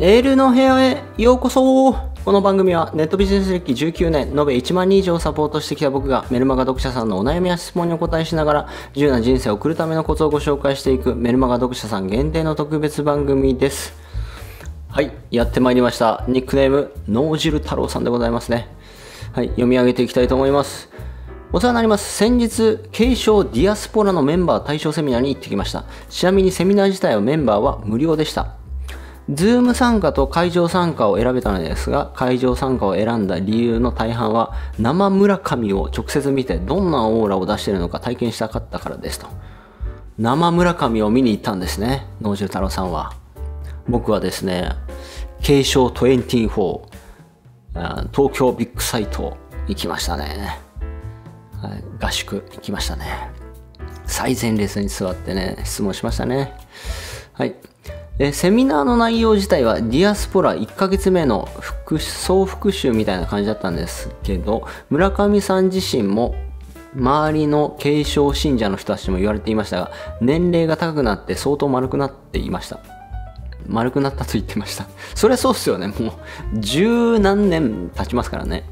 エールの部屋へようこそこの番組はネットビジネス歴19年、延べ1万人以上サポートしてきた僕がメルマガ読者さんのお悩みや質問にお答えしながら自由な人生を送るためのコツをご紹介していくメルマガ読者さん限定の特別番組です。はい、やってまいりました。ニックネーム、脳汁太郎さんでございますね。はい、読み上げていきたいと思います。お世話になります。先日、軽症ディアスポラのメンバー対象セミナーに行ってきました。ちなみにセミナー自体はメンバーは無料でした。Zoom 参加と会場参加を選べたのですが、会場参加を選んだ理由の大半は、生村上を直接見てどんなオーラを出しているのか体験したかったからですと。生村上を見に行ったんですね、農獣太郎さんは。僕はですね、継承24、東京ビッグサイト行きましたね。合宿行きましたね。最前列に座ってね、質問しましたね。はい。セミナーの内容自体はディアスポラ1ヶ月目の復総復習みたいな感じだったんですけど村上さん自身も周りの軽症信者の人たちも言われていましたが年齢が高くなって相当丸くなっていました丸くなったと言ってましたそりゃそうっすよねもう十何年経ちますからね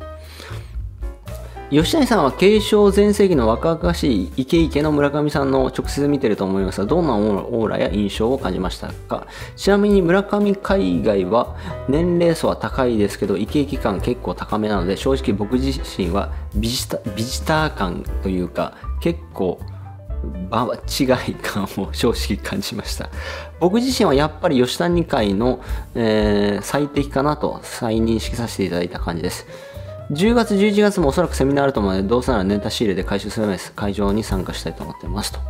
吉谷さんは継承全盛期の若々しいイケイケの村上さんの直接見てると思いますがどんなオーラや印象を感じましたかちなみに村上海外は年齢層は高いですけどイケイケ感結構高めなので正直僕自身はビジタビジター感というか結構場違い感を正直感じました 僕自身はやっぱり吉谷会の、えー、最適かなと再認識させていただいた感じです10月、11月もおそらくセミナーあると思うので、どうせならネタ仕入れで回収するです会場に参加したいと思ってますと。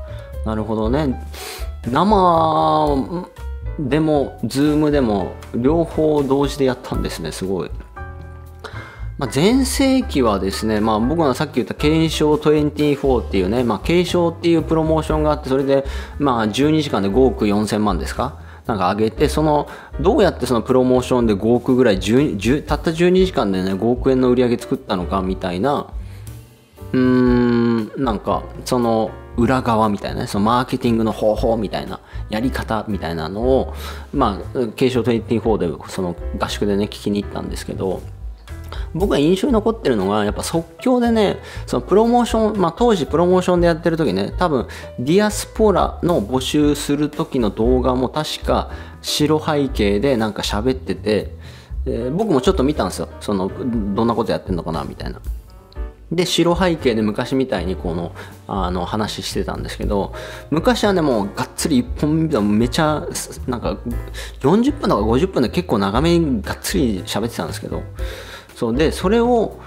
なるほどね。生でも、ズームでも、両方同時でやったんですね。すごい。まあ、前世紀はですね、まあ、僕がさっき言った継承24っていうね、まあ、継承っていうプロモーションがあって、それで、まあ、12時間で5億4千万ですかなんか上げて、その、どうやってそのプロモーションで5億ぐらい、たった12時間でね、5億円の売り上げ作ったのかみたいな、うーん、なんか、その、裏側みたいなね、そのマーケティングの方法みたいな、やり方みたいなのを、まあ、継承24で、その合宿でね、聞きに行ったんですけど、僕が印象に残ってるのが、やっぱ即興でね、そのプロモーション、まあ、当時プロモーションでやってる時ね、多分、ディアスポラの募集する時の動画も確か白背景でなんか喋ってて、僕もちょっと見たんですよ。その、どんなことやってんのかな、みたいな。で、白背景で昔みたいにこの、あの、話してたんですけど、昔はね、もうがっつり1本ビデめちゃ、なんか、40分とか50分で結構長めにがっつり喋ってたんですけど、そうでそれを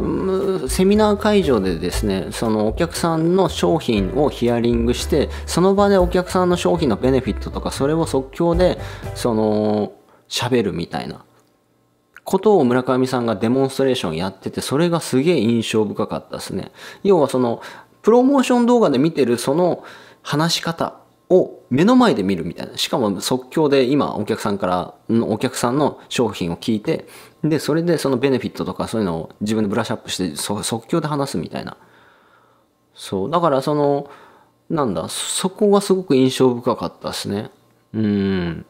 ん、セミナー会場でですねそのお客さんの商品をヒアリングしてその場でお客さんの商品のベネフィットとかそれを即興でその喋るみたいなことを村上さんがデモンストレーションやっててそれがすげえ印象深かったですね要はそのプロモーション動画で見てるその話し方を目の前で見るみたいな。しかも即興で今お客さんから、お客さんの商品を聞いて、で、それでそのベネフィットとかそういうのを自分でブラッシュアップして即興で話すみたいな。そう。だからその、なんだ、そこがすごく印象深かったですね。うん。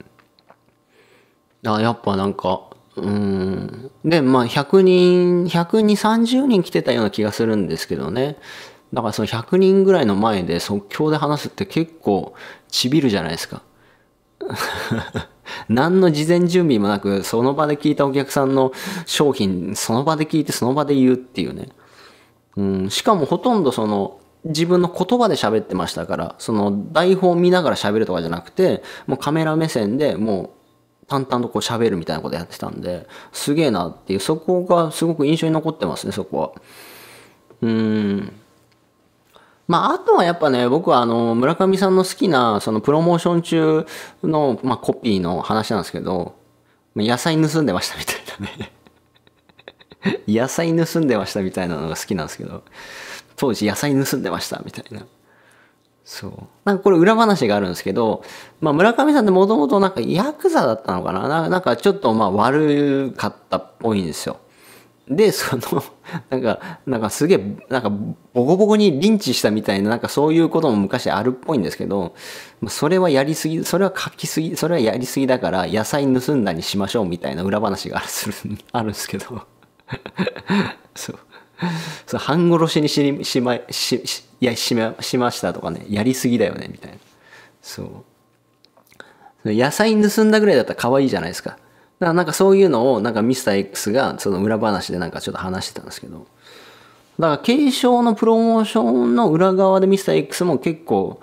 あ、やっぱなんか、うん。で、まあ100人、100人、30人来てたような気がするんですけどね。だからその100人ぐらいの前で即興で話すって結構ちびるじゃないですか。何の事前準備もなく、その場で聞いたお客さんの商品、その場で聞いてその場で言うっていうね。うん、しかもほとんどその自分の言葉で喋ってましたから、その台本見ながら喋るとかじゃなくて、もうカメラ目線でもう淡々とこう喋るみたいなことやってたんで、すげえなっていう、そこがすごく印象に残ってますね、そこは。うん。まあ、あとはやっぱね、僕はあの、村上さんの好きな、そのプロモーション中の、まあ、コピーの話なんですけど、野菜盗んでましたみたいなね 野菜盗んでましたみたいなのが好きなんですけど、当時野菜盗んでましたみたいな。そう。なんかこれ裏話があるんですけど、まあ村上さんってもともとなんかヤクザだったのかななんかちょっとまあ悪かったっぽいんですよ。で、その、なんか、なんかすげえ、なんかボコボコにリンチしたみたいな、なんかそういうことも昔あるっぽいんですけど、それはやりすぎ、それは書きすぎ、それはやりすぎだから野菜盗んだにしましょうみたいな裏話があるするあるんですけど。そう。そう半殺しにししまししいやしましましたとかねやりすぎだよねみたいなそう野菜盗んだぐらいだったら可愛いじゃないですかだからなんかそういうのをなんかミスター X がその裏話でなんかちょっと話してたんですけど。だから継承のプロモーションの裏側でミスター X も結構、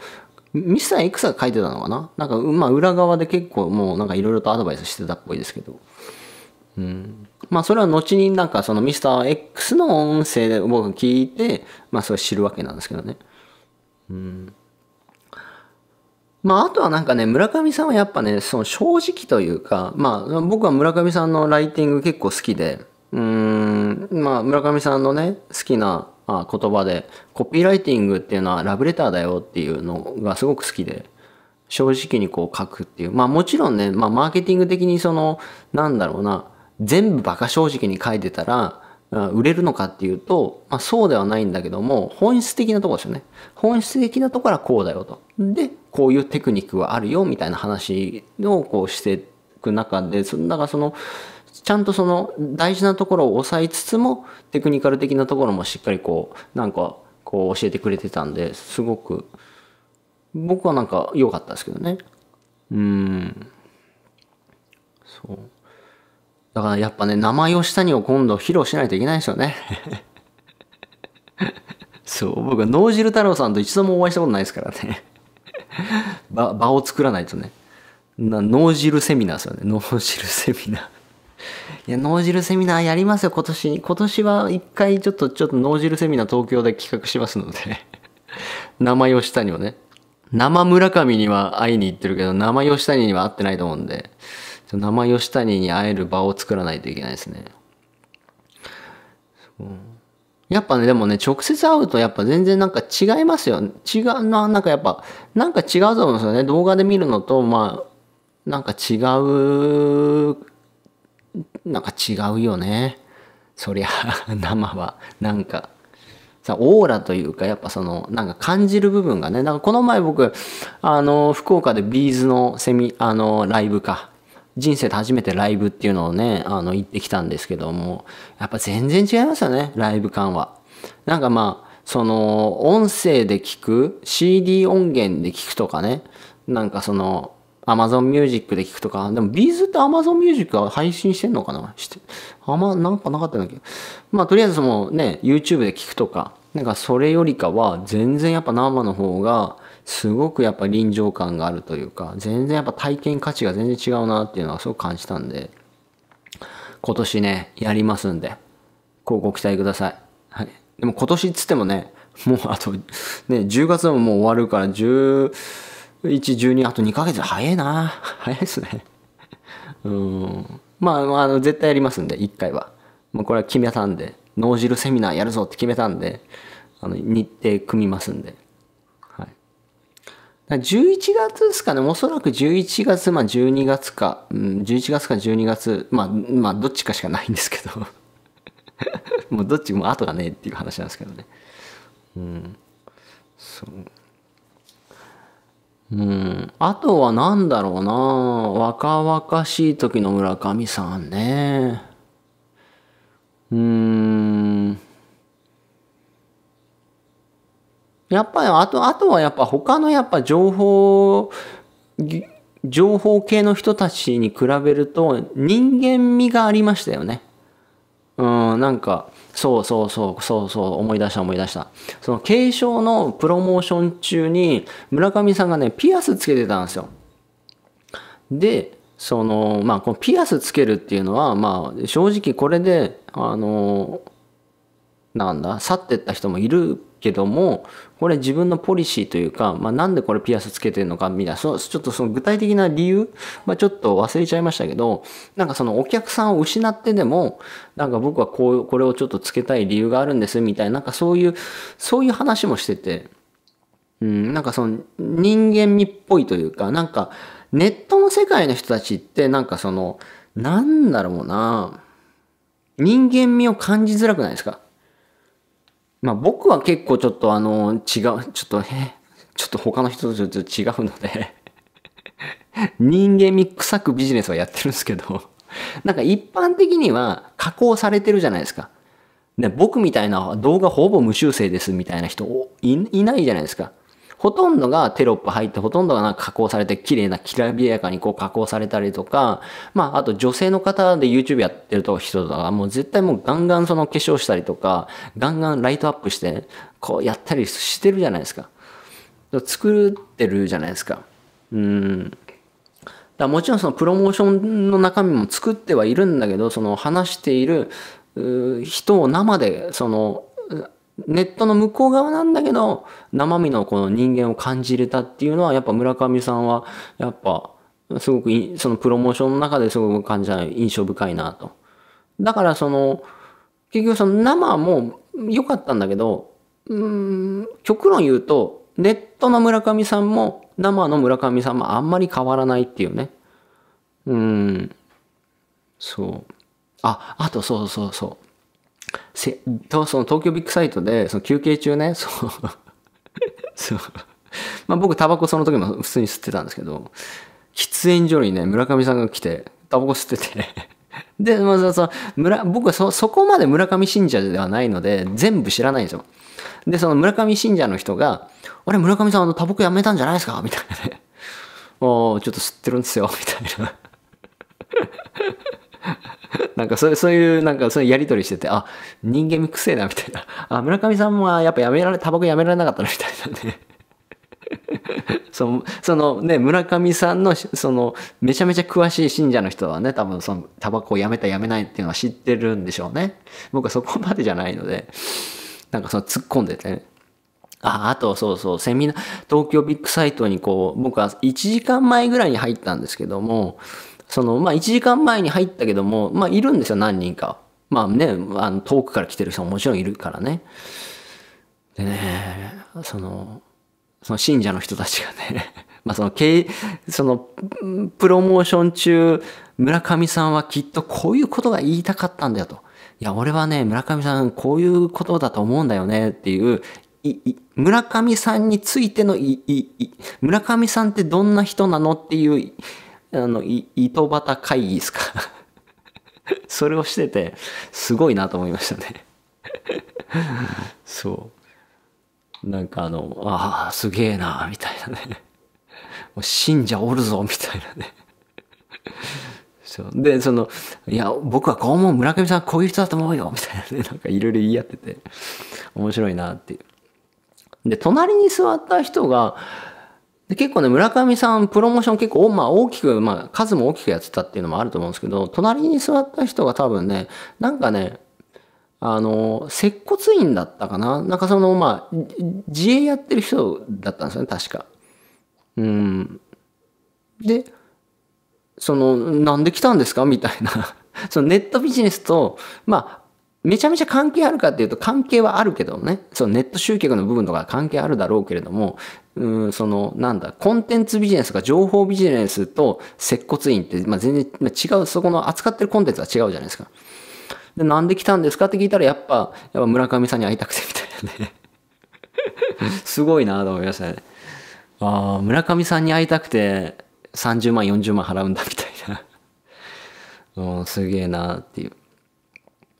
ミスター X が書いてたのかななんか、まあ裏側で結構もうなんかいろいろとアドバイスしてたっぽいですけど。うん。まあそれは後になんかそのミスター X の音声で僕聞いて、まあそれ知るわけなんですけどね。うん。まあ、あとはなんかね、村上さんはやっぱね、その正直というか、まあ、僕は村上さんのライティング結構好きで、うん、まあ、村上さんのね、好きな言葉で、コピーライティングっていうのはラブレターだよっていうのがすごく好きで、正直にこう書くっていう。まあ、もちろんね、まあ、マーケティング的にその、なんだろうな、全部バカ正直に書いてたら、売れるのかっていうと、まあ、そうではないんだけども、本質的なとこですよね。本質的なところはこうだよと。で、こういうテクニックはあるよみたいな話をこうしていく中でだからそのちゃんとその大事なところを抑えつつもテクニカル的なところもしっかりこうなんかこう教えてくれてたんですごく僕はなんか良かったですけどねうんそうだからやっぱね名前を下にを今度披露しないといけないですよね そう僕は脳汁太郎さんと一度もお会いしたことないですからね場 場を作らないとねな脳汁セミナーですよね脳汁セミナーいや脳汁セミナーやりますよ今年今年は一回ちょっとちょっと脳汁セミナー東京で企画しますので生吉谷をね生村上には会いに行ってるけど生吉谷には会ってないと思うんで生吉谷に会える場を作らないといけないですね。そうやっぱね、でもね、直接会うとやっぱ全然なんか違いますよ。違うな、なんかやっぱ、なんか違うと思うんですよね。動画で見るのと、まあ、なんか違う、なんか違うよね。そりゃ、生は、なんか。さオーラというかやっぱそのなんか感じる部分がねなんかこの前僕あの福岡でビーズのセミあのライブか人生で初めてライブっていうのをね、あの、行ってきたんですけども、やっぱ全然違いますよね、ライブ感は。なんかまあ、その、音声で聞く、CD 音源で聞くとかね、なんかその、アマゾンミュージックで聞くとか、でもビーズってアマゾンミュージックは配信してんのかなして、あま、なんかなかったんだけど。まあ、とりあえずそのね、YouTube で聞くとか、なんかそれよりかは、全然やっぱ生の方が、すごくやっぱ臨場感があるというか全然やっぱ体験価値が全然違うなっていうのはすごく感じたんで今年ねやりますんでこうご期待ください、はい、でも今年っつってもねもうあとね10月ももう終わるから1 1 1 2あと2ヶ月早いな早いっすねうんまあ、まあ、あの絶対やりますんで1回はもうこれは決めたんで脳汁セミナーやるぞって決めたんであの日程組みますんで11月ですかね、おそらく11月、まあ12月か、うん、11月か12月、まあ、まあどっちかしかないんですけど、もうどっちも後がねえっていう話なんですけどね。うん。そう。うん。あとは何だろうな若々しい時の村上さんね。うーん。やっぱり、あと、あとはやっぱ他のやっぱ情報、情報系の人たちに比べると人間味がありましたよね。うん、なんか、そうそうそうそうそう思い出した思い出した。その継承のプロモーション中に村上さんがね、ピアスつけてたんですよ。で、その、まあ、このピアスつけるっていうのは、まあ、正直これで、あの、なんだ、去ってった人もいるけどもこれ自分のポリシーというか、まあ、なんでこれピアスつけてるのかみたいなそちょっとその具体的な理由、まあ、ちょっと忘れちゃいましたけどなんかそのお客さんを失ってでもなんか僕はこうこれをちょっとつけたい理由があるんですみたいななんかそういうそういう話もしてて、うん、なんかその人間味っぽいというかなんかネットの世界の人たちってなんかそのなんだろうな人間味を感じづらくないですかまあ僕は結構ちょっとあの、違う、ちょっと、へ、ちょっと他の人とちょっと違うので人間味臭くビジネスはやってるんですけどなんか一般的には加工されてるじゃないですか。ね、僕みたいな動画ほぼ無修正ですみたいな人いないじゃないですか。ほとんどがテロップ入って、ほとんどがなんか加工されて、綺麗な、きらびやかにこう加工されたりとか、まあ、あと女性の方で YouTube やってると人とか、もう絶対もうガンガンその化粧したりとか、ガンガンライトアップして、こうやったりしてるじゃないですか。作ってるじゃないですか。うん。だもちろんそのプロモーションの中身も作ってはいるんだけど、その話している人を生で、その、ネットの向こう側なんだけど、生身のこの人間を感じれたっていうのは、やっぱ村上さんは、やっぱ、すごく、そのプロモーションの中ですごく感じた印象深いなと。だからその、結局その生も良かったんだけど、うん、極論言うと、ネットの村上さんも生の村上さんもあんまり変わらないっていうね。うん。そう。あ、あとそうそうそう。せとその東京ビッグサイトでその休憩中ねそう そうまあ僕タバコその時も普通に吸ってたんですけど喫煙所にね村上さんが来てタバコ吸っててで、まあ、そ村僕はそそこまで村上信者ではないので全部知らないんですよでその村上信者の人が「あれ村上さんあのタバコやめたんじゃないですか?」みたいなね「お ちょっと吸ってるんですよ」みたいな なんかそうそういう、なんかそういうやり取りしてて、あ、人間くせえな、みたいな。あ、村上さんもやっぱやめられ、タバコやめられなかったな、みたいなね。そ そのね村上さんのそのめちゃめちゃ詳しい信者の人はね多分そのタバコをやめたやめないっていうのは知ってるんでしょうね僕はそこまでじゃないのでなんかその突っ込んでてねああとそうそうセミナー東京ビッグサイトにこう僕は1時間前ぐらいに入ったんですけどもその、まあ、1時間前に入ったけども、まあ、いるんですよ、何人か。まあね、あの遠くから来てる人ももちろんいるからね。でね、その、その信者の人たちがね、まあその経、その、プロモーション中、村上さんはきっとこういうことが言いたかったんだよと。いや、俺はね、村上さん、こういうことだと思うんだよねっていう、いい村上さんについてのいいい、村上さんってどんな人なのっていう、あの、い、糸端会議ですか それをしてて、すごいなと思いましたね そう。なんかあの、ああ、すげえな、みたいなね。もう信者おるぞ、みたいなね。そう。で、その、いや、僕はこう思う、村上さんこういう人だと思うよ、みたいなね、なんかいろいろ言い合ってて、面白いなっていう。で、隣に座った人が、で結構ね、村上さん、プロモーション結構、まあ大きく、まあ数も大きくやってたっていうのもあると思うんですけど、隣に座った人が多分ね、なんかね、あの、接骨院だったかななんかその、まあ、自営やってる人だったんですよね、確か。うん。で、その、なんで来たんですかみたいな そのネットビジネスと、まあ、めちゃめちゃ関係あるかっていうと関係はあるけどね、そのネット集客の部分とか関係あるだろうけれども、うん、その、なんだ、コンテンツビジネスか情報ビジネスと接骨院って、まあ、全然違う、そこの扱ってるコンテンツは違うじゃないですか。で、なんで来たんですかって聞いたら、やっぱ、やっぱ村上さんに会いたくてみたいなね。すごいなと思いましたね。ああ、村上さんに会いたくて30万、40万払うんだみたいな。うん、すげえなっていう。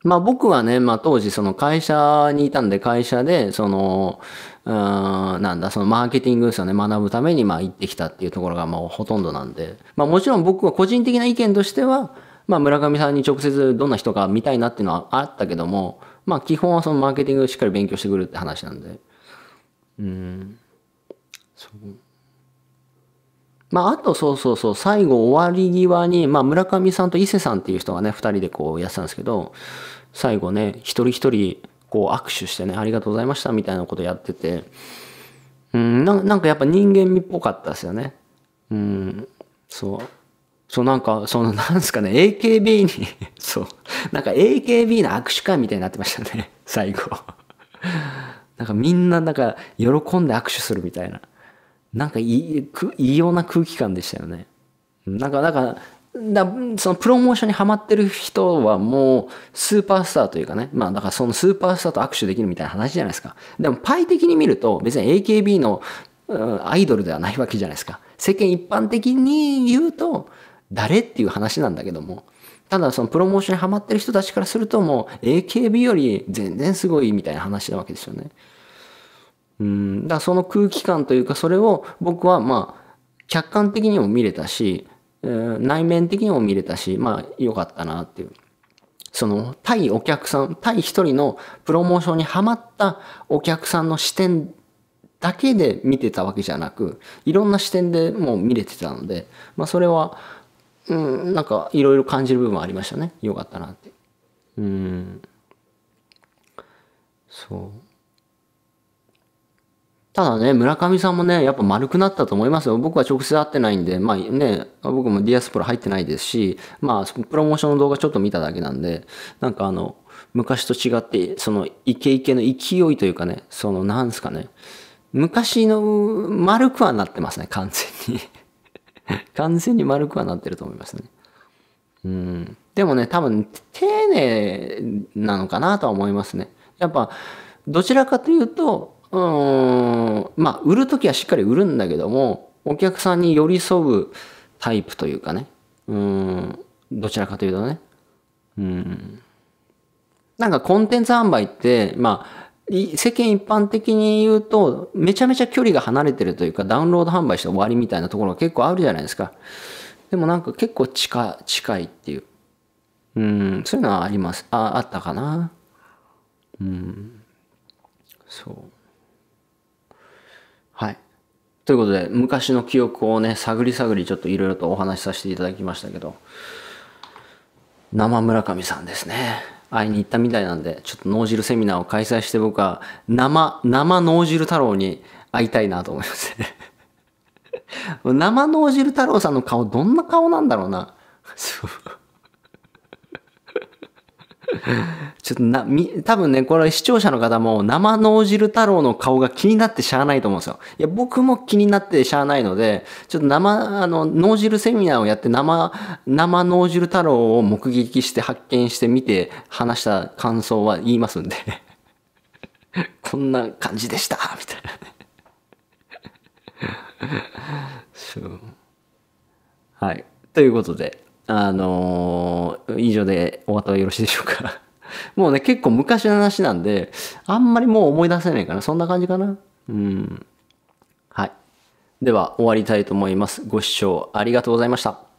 まあ僕はね、まあ当時その会社にいたんで会社で、その、うん、なんだ、そのマーケティングですよね、学ぶためにまあ行ってきたっていうところがもうほとんどなんで、まあもちろん僕は個人的な意見としては、まあ村上さんに直接どんな人か見たいなっていうのはあったけども、まあ基本はそのマーケティングしっかり勉強してくるって話なんで。うん。そう。まあ、あと、そうそうそう、最後終わり際に、まあ、村上さんと伊勢さんっていう人がね、二人でこうやってたんですけど、最後ね、一人一人、こう握手してね、ありがとうございましたみたいなことやってて、うん、なんかやっぱ人間味っぽかったですよね。うん、そう。そうなんか、その なんですかね、AKB に そう、なんか AKB の握手会みたいになってましたね、最後なんかみんななんか喜んで握手するみたいな。なんかいい、異様な空気感でしたよね。なんか、なんか、だそのプロモーションにハマってる人はもうスーパースターというかね、まあだからそのスーパースターと握手できるみたいな話じゃないですか。でもパイ的に見ると別に AKB の、うん、アイドルではないわけじゃないですか。世間一般的に言うと誰っていう話なんだけども、ただそのプロモーションにハマってる人たちからするともう AKB より全然すごいみたいな話なわけですよね。うん、だからその空気感というかそれを僕はまあ客観的にも見れたし、内面的にも見れたし、まあ良かったなっていう。その対お客さん、対一人のプロモーションにハマったお客さんの視点だけで見てたわけじゃなく、いろんな視点でもう見れてたので、まあそれは、うん、なんかいろいろ感じる部分ありましたね。良かったなって。うん。そう。ただね、村上さんもね、やっぱ丸くなったと思いますよ。僕は直接会ってないんで、まあね、僕もディアスプロ入ってないですし、まあ、プロモーションの動画ちょっと見ただけなんで、なんかあの、昔と違って、そのイケイケの勢いというかね、その、なんですかね、昔の丸くはなってますね、完全に 完全に丸くはなってると思いますね。うん。でもね、多分、丁寧なのかなとは思いますね。やっぱ、どちらかというと、うん、まあ、売る時はしっかり売るんだけども、お客さんに寄り添うタイプというかね、うん、どちらかというとね、うん。なんかコンテンツ販売って、まあ、世間一般的に言うと、めちゃめちゃ距離が離れてるというか、ダウンロード販売して終わりみたいなところが結構あるじゃないですか。でもなんか結構近近いっていう。うん、そういうのはあります。ああったかな。うん。そう。はい。ということで、昔の記憶をね、探り探りちょっといろいろとお話しさせていただきましたけど、生村上さんですね。会いに行ったみたいなんで、ちょっと脳汁セミナーを開催して僕は生、生脳汁太郎に会いたいなと思いますね。生脳汁太郎さんの顔どんな顔なんだろうな。ちょっとな、み、多分ね、これ視聴者の方も生脳汁太郎の顔が気になってしゃあないと思うんですよ。いや、僕も気になってしゃあないので、ちょっと生、あの、脳汁セミナーをやって生、生脳汁太郎を目撃して発見してみて話した感想は言いますんで こんな感じでした、みたいなねそう。はい。ということで。あのー、以上で終わったらよろしいでしょうか もうね、結構昔の話なんで、あんまりもう思い出せないかな。そんな感じかな。うん。はい。では、終わりたいと思います。ご視聴ありがとうございました。